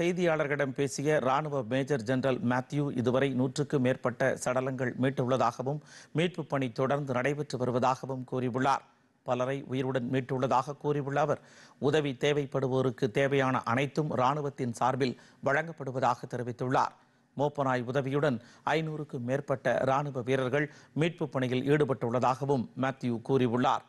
செய்தியாளர்களிடம் பேசிய ராணுவ மேஜர் ஜெனரல் மேத்யூ இதுவரை நூற்றுக்கும் மேற்பட்ட சடலங்கள் மீட்டுள்ளதாகவும் மீட்பு பணி தொடர்ந்து நடைபெற்று வருவதாகவும் கூறியுள்ளார் பலரை உயிருடன் மீட்டுள்ளதாக கூறியுள்ள அவர் உதவி தேவைப்படுவோருக்கு தேவையான அனைத்தும் ராணுவத்தின் சார்பில் வழங்கப்படுவதாக தெரிவித்துள்ளார் மோப்பனாய் உதவியுடன் ஐநூறுக்கும் மேற்பட்ட ராணுவ வீரர்கள் மீட்பு பணியில் ஈடுபட்டுள்ளதாகவும் மேத்யூ கூறியுள்ளார்